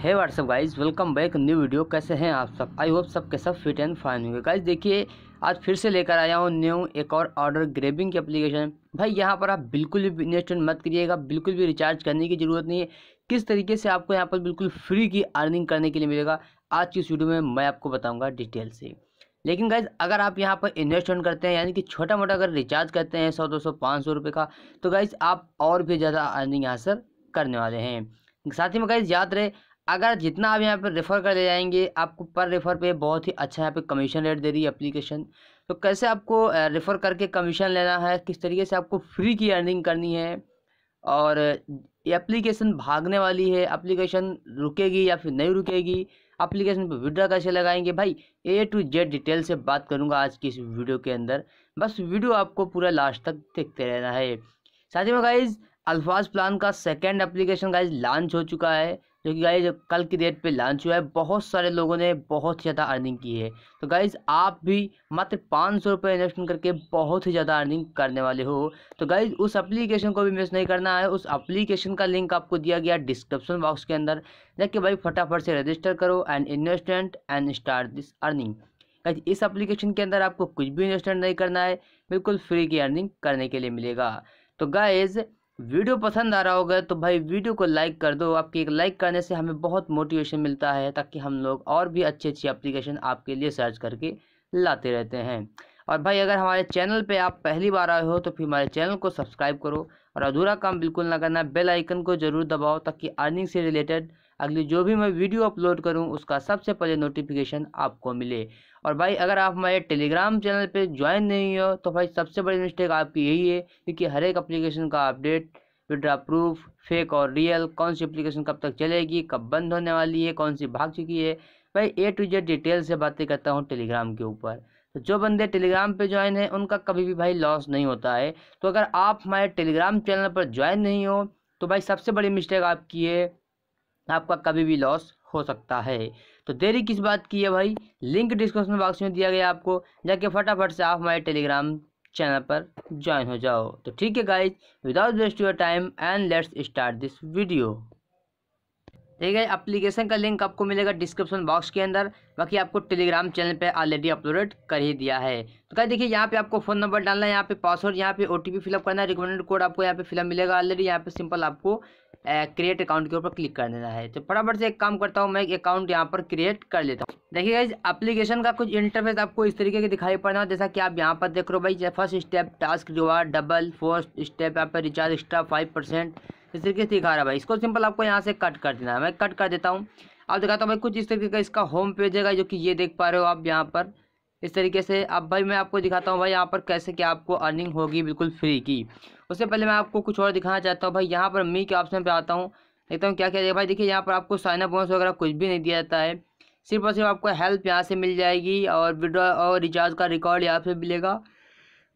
है what's up guys welcome back new video कैसे हैं आप सब आई होप सब के सब फिट एंड फाइन होंगे गाइज देखिए आज फिर से लेकर आया हूँ न्यू एक और ऑर्डर ग्रेबिंग की एप्लीकेशन भाई यहाँ पर आप बिल्कुल भी इन्वेस्टमेंट मत करिएगा बिल्कुल भी रिचार्ज करने की ज़रूरत नहीं है किस तरीके से आपको यहाँ पर बिल्कुल फ्री की अर्निंग करने के लिए मिलेगा आज की इस वीडियो में मैं आपको बताऊँगा डिटेल से लेकिन गाइज अगर आप यहाँ पर इन्वेस्टमेंट करते हैं यानी कि छोटा मोटा अगर रिचार्ज करते हैं सौ दो सौ पाँच सौ रुपये का तो गाइज आप और भी ज़्यादा अर्निंग यहाँ सर करने वाले हैं साथ ही में गाइज याद रहे अगर जितना आप यहाँ पर रेफ़र कर ले जाएंगे आपको पर रेफ़र पे बहुत ही अच्छा यहाँ पे कमीशन रेट दे रही है एप्लीकेशन तो कैसे आपको रेफ़र करके कमीशन लेना है किस तरीके से आपको फ्री की अर्निंग करनी है और एप्लीकेशन भागने वाली है एप्लीकेशन रुकेगी या फिर नहीं रुकेगी एप्लीकेशन पर विड्रा कैसे लगाएंगे भाई ए टू जेड डिटेल से बात करूँगा आज की इस वीडियो के अंदर बस वीडियो आपको पूरा लास्ट तक देखते रहना है साथ ही में गाइज अल्फाज प्लान का सेकेंड एप्लीकेशन गाइज लॉन्च हो चुका है जो कि गाइज कल की डेट पे लॉन्च हुआ है बहुत सारे लोगों ने बहुत ज़्यादा अर्निंग की है तो गाइज आप भी मात्र पाँच सौ रुपये इन्वेस्टमेंट करके बहुत ही ज़्यादा अर्निंग करने वाले हो तो गाइज उस एप्लीकेशन को भी मिस नहीं करना है उस एप्लीकेशन का लिंक आपको दिया गया डिस्क्रिप्शन बॉक्स के अंदर जबकि भाई फटाफट से रजिस्टर करो and investment and start this earning guys इस अप्लीकेशन के अंदर आपको कुछ भी इन्वेस्टमेंट नहीं करना है बिल्कुल फ्री की अर्निंग करने के लिए मिलेगा तो गाइज़ वीडियो पसंद आ रहा होगा तो भाई वीडियो को लाइक कर दो आपके एक लाइक करने से हमें बहुत मोटिवेशन मिलता है ताकि हम लोग और भी अच्छी अच्छी एप्लीकेशन आपके लिए सर्च करके लाते रहते हैं और भाई अगर हमारे चैनल पे आप पहली बार आए हो तो फिर हमारे चैनल को सब्सक्राइब करो और अधूरा काम बिल्कुल ना करना बेल आइकन को जरूर दबाओ ताकि अर्निंग से रिलेटेड अगली जो भी मैं वीडियो अपलोड करूँ उसका सबसे पहले नोटिफिकेशन आपको मिले और भाई अगर आप हमारे टेलीग्राम चैनल पे ज्वाइन नहीं हो तो भाई सबसे बड़ी मिस्टेक आपकी यही है क्योंकि हर एक अप्लीकेशन का अपडेट विड्रा प्रूफ फेक और रियल कौन सी एप्लीकेशन कब तक चलेगी कब बंद होने वाली है कौन सी भाग चुकी है भाई ए टू जेड डिटेल से बातें करता हूँ टेलीग्राम के ऊपर तो जो बंदे टेलीग्राम पे ज्वाइन हैं उनका कभी भी भाई लॉस नहीं होता है तो अगर आप हमारे टेलीग्राम चैनल पर ज्वाइन नहीं हो तो भाई सबसे बड़ी मिस्टेक आपकी है आपका कभी भी लॉस हो सकता है तो देरी किस बात की है भाई लिंक डिस्क्रिप्शन बॉक्स में दिया गया आपको जाके फटाफट से आप हमारे टेलीग्राम चैनल पर ज्वाइन हो जाओ तो ठीक है guys without waste your time and let's start this video ठीक है एप्लीकेशन का लिंक आपको मिलेगा डिस्क्रिप्शन बॉक्स के अंदर बाकी आपको टेलीग्राम चैनल पे ऑलरेडी अपलोड कर ही दिया है तो क्या देखिए यहाँ पे आपको फ़ोन नंबर डालना है यहाँ पे पासवर्ड यहाँ पे ओटीपी फिलअप करना है रिकमेंडेड कोड आपको यहाँ पे फिलअप मिलेगा ऑलरेडी यहाँ पे सिंपल आपको क्रिएट अकाउंट के ऊपर क्लिक कर देना है तो फटाफट से एक काम करता हूँ मैं एक अकाउंट यहाँ पर क्रिएट कर लेता हूँ देखिए इस एप्लीकेशन का कुछ इंटरफेस आपको इस तरीके के दिखाई पड़ना है जैसा कि आप यहाँ पर देख रहे हो भाई फर्स्ट स्टेप टास्क है डबल फोर्थ स्टेप यहाँ पर रिचार्ज एक्स्ट्रा फाइव परसेंट इस तरीके से दिखा रहा है भाई इसको सिंपल आपको यहाँ से कट कर देना है मैं कट कर देता हूँ आप दिखाता हूँ भाई कुछ इस तरीके का इसका होम पेज है जो कि ये देख पा रहे हो आप यहाँ पर इस तरीके से अब भाई मैं आपको दिखाता हूँ भाई यहाँ पर कैसे कि आपको अर्निंग होगी बिल्कुल फ्री की उससे पहले मैं आपको कुछ और दिखाना चाहता हूँ भाई यहाँ पर मी के ऑप्शन पर आता हूँ देखता हूँ क्या क्या भाई देखिए यहाँ पर आपको साइन अप बोनस वगैरह कुछ भी नहीं दिया जाता है सिर्फ और सिर्फ आपको हेल्प यहाँ से मिल जाएगी और विड्रॉ और रिचार्ज का रिकॉर्ड यहाँ से मिलेगा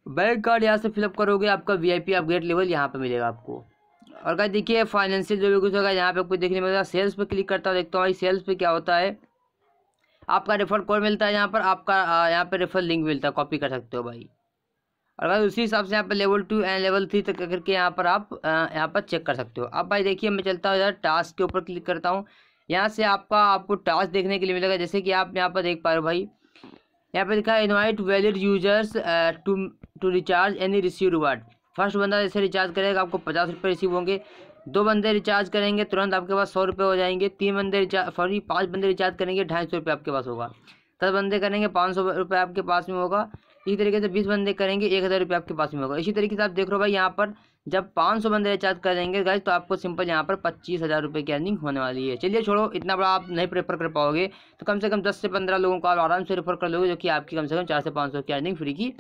बैंक कार्ड यहाँ से फिलअप करोगे आपका वी आई अपग्रेड लेवल यहाँ पर मिलेगा आपको और क्या देखिए फाइनेंशियल जो भी कुछ होगा यहाँ पे कुछ देखने में सेल्स पे क्लिक करता हूँ देखता हूँ भाई सेल्स पे क्या होता है आपका रेफर कोड मिलता है यहाँ पर आपका यहाँ पे रेफर लिंक मिलता है कॉपी कर सकते हो भाई और भाई उसी हिसाब से यहाँ पर level two and level three तक करके यहाँ पर आप यहाँ पर चेक कर सकते हो अब भाई देखिए मैं चलता हूँ इधर टास्क के ऊपर क्लिक करता हूँ यहाँ से आपका आपको टास्क देखने के लिए मिलेगा जैसे कि आप यहाँ पर देख पा रहे हो भाई यहाँ पर लिखा है invite valid users to to recharge any receive reward first बंदा जैसे रिचार्ज करेगा आपको पचास रुपये रिसीव होंगे दो बंदे रिचार्ज करेंगे तुरंत आपके पास सौ रुपये हो जाएंगे तीन बंदे रिचार्ज सॉरी पाँच बंदे रिचार्ज करेंगे ढाई सौ रुपये आपके पास होगा दस बंदे करेंगे पाँच सौ रुपये आपके पास में होगा इसी तरीके से बीस बंदे करेंगे एक हज़ार रुपये आपके पास में होगा इसी तरीके से आप देख रहे हो भाई यहाँ पर जब पाँच सौ बंदे रिचार्ज करेंगे गाइज तो आपको सिंपल यहाँ पर पच्चीस हज़ार रुपये की अर्निंग होने वाली है चलिए छोड़ो इतना बड़ा आप नहीं प्रेफर कर पाओगे तो कम से कम दस से पंद्रह लोगों को आप आराम से रेफर कर लोगे जो कि आपकी कम से कम चार से पाँच सौ की अर्निंग फ्री की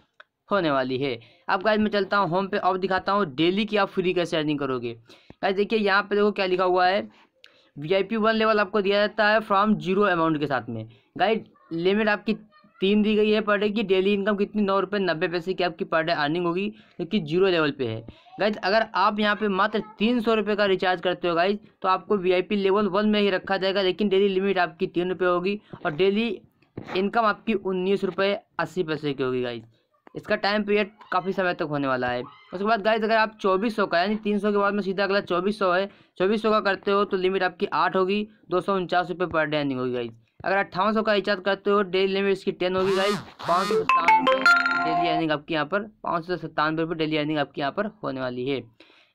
होने वाली है अब गाइज मैं चलता हूँ होम पे और दिखाता हूँ डेली की आप फ्री कैसे अर्निंग करोगे गाइज देखिए यहाँ पे देखो क्या लिखा हुआ है V I P one level आपको दिया जाता है फ्रॉम जीरो अमाउंट के साथ में गाइड लिमिट आपकी तीन दी गई है पर डे की डेली इनकम कितनी नौ रुपये नब्बे पैसे की आपकी पर डे अर्निंग होगी जो कि जीरो लेवल पे है गाइज अगर आप यहाँ पे मात्र तीन सौ रुपये का रिचार्ज करते हो गाइज तो आपको वीआईपी लेवल वन में ही रखा जाएगा लेकिन डेली लिमिट आपकी तीन रुपये होगी और डेली इनकम आपकी उन्नीस रुपये अस्सी पैसे की होगी गाइज इसका टाइम पीरियड काफ़ी समय तक होने वाला है उसके बाद गाइज अगर आप 2400 का यानी 300 के बाद में सीधा अगला 2400 है 2400 का करते हो तो लिमिट आपकी आठ होगी दो सौ उनचास रुपये पर डे एनिंग होगी गाइज अगर अट्ठावन का रिचार्ज करते हो डेली लिमिट इसकी टेन होगी गाइज पाँच सौ सत्तानवे डेली अर्निंग आपकी यहाँ पर पाँच सौ सत्तानवे रुपये डेली अर्निंग आपकी यहाँ पर होने वाली है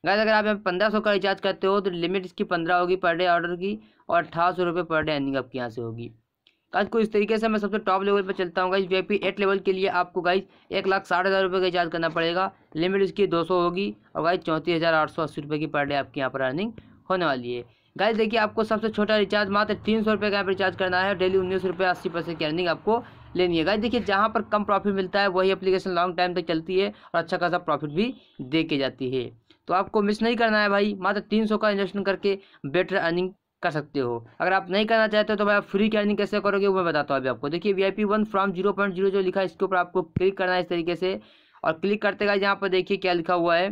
गाइज अगर आप यहाँ पंद्रह सौ का रिचार्ज करते हो तो लिमिट इसकी पंद्रह होगी पर डे ऑर्डर की और अट्ठारह सौ रुपये पर डे अर्निंग आपकी यहाँ से होगी गाइज को इस तरीके से मैं सबसे टॉप लेवल पर चलता हूँ गाइज वी एट लेवल के लिए आपको गाइज एक लाख साठ हज़ार रुपये का रिचार्ज करना पड़ेगा लिमिट इसकी दो सौ होगी और गाइज चौंतीस हज़ार आठ सौ अस्सी रुपये की पर डे आपकी यहाँ पर अर्निंग होने वाली है गाइज देखिए आपको सबसे छोटा रिचार्ज मात्र तीन सौ रुपये का यहाँ रिचार्ज करना है डेली उन्नीस रुपये अस्सी परसेंट की अर्निंग आपको लेनी है गाइज देखिए जहाँ पर कम प्रॉफिट मिलता है वही अपलीकेशन लॉन्ग टाइम तक चलती है और अच्छा खासा प्रॉफिट भी दे के जाती है तो आपको मिस नहीं करना है भाई मात्र तीन सौ का इन्वेस्टमेंट करके बेटर अर्निंग कर सकते हो अगर आप नहीं करना चाहते तो भाई आप फ्री अर्निंग कैसे करोगे वो मैं बताता हूँ अभी आपको देखिए V I P one from zero point zero जो लिखा है इसके ऊपर आपको क्लिक करना है इस तरीके से और क्लिक करते गए यहाँ पर देखिए क्या लिखा हुआ है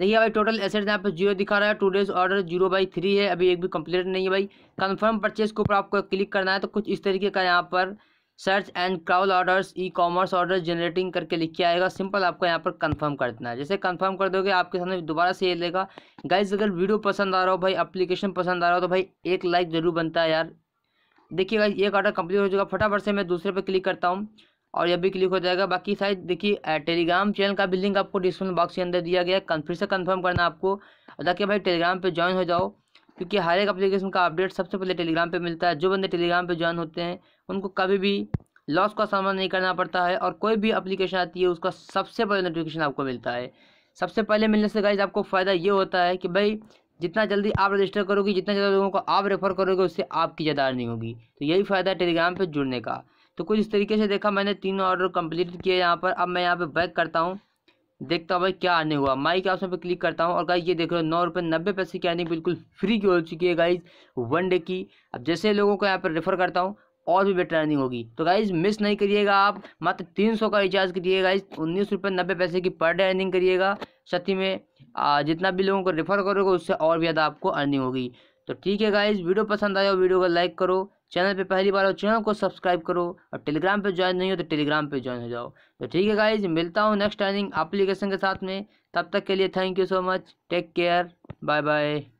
देखिए भाई टोटल एसेट यहाँ पर जीरो दिखा रहा है two days order zero by three है अभी एक भी कंप्लीट नहीं है भाई कंफर्म परचेज के ऊपर आपको क्लिक करना है तो कुछ इस तरीके का यहाँ पर search and crawl orders e commerce order generating करके लिख के आएगा सिंपल आपको यहाँ पर कंफर्म कर देना है जैसे कंफर्म कर दोगे आपके सामने दोबारा से ये लेगा गाइज अगर वीडियो पसंद आ रहा हो भाई एप्लीकेशन पसंद आ रहा हो तो भाई एक लाइक ज़रूर बनता है यार देखिए भाई एक ऑर्डर कंप्लीट हो चुका फटाफट से मैं दूसरे पर क्लिक करता हूँ और यह भी क्लिक हो जाएगा बाकी शायद देखिए टेलीग्राम चैनल का भी लिंक आपको डिस्क्रिप्शन बॉक्स के अंदर दिया गया है फिर से कन्फर्म करना आपको ताकि भाई टेलीग्राम पर ज्वाइन हो जाओ क्योंकि हर एक अप्लीकेशन का अपडेट सबसे पहले टेलीग्राम पर मिलता है जो बंदे टेलीग्राम पर ज्वाइन होते हैं उनको कभी भी लॉस का सामना नहीं करना पड़ता है और कोई भी अप्लीकेशन आती है उसका सबसे पहले नोटिफिकेशन आपको मिलता है सबसे पहले मिलने से गाइज आपको फ़ायदा ये होता है कि भाई जितना जल्दी आप रजिस्टर करोगे जितना ज़्यादा लोगों को आप रेफर करोगे उससे आपकी ज़्यादा अर्निंग होगी तो यही फ़ायदा है टेलीग्राम पर जुड़ने का तो कुछ इस तरीके से देखा मैंने तीनों ऑर्डर कंप्लीट किए यहाँ पर अब मैं यहाँ पर बैक करता हूँ देखता हूँ भाई क्या आने हुआ माई के ऑप्शन पर क्लिक करता हूँ और गाइज ये देख रहे हो नौ रुपये नब्बे पैसे की आने बिल्कुल फ्री की हो चुकी है गाइज वन डे की अब जैसे लोगों को यहाँ पर रेफर करता हूँ और भी बेटर अर्निंग होगी तो गाइज मिस नहीं करिएगा आप मात्र तीन सौ का रिचार्ज करिए गाइज उन्नीस रुपये नब्बे पैसे की पर डे अर्निंग करिएगा साथ ही में जितना भी लोगों को रेफर करोगे उससे और भी ज़्यादा आपको अर्निंग होगी तो ठीक है गाइज वीडियो पसंद आया हो वीडियो को लाइक करो चैनल पे पहली बार हो चैनल को सब्सक्राइब करो और टेलीग्राम पे ज्वाइन नहीं हो तो टेलीग्राम पे ज्वाइन हो जाओ तो ठीक है गाइज मिलता हूँ नेक्स्ट टाइमिंग एप्लीकेशन के साथ में तब तक के लिए thank you so much take care bye bye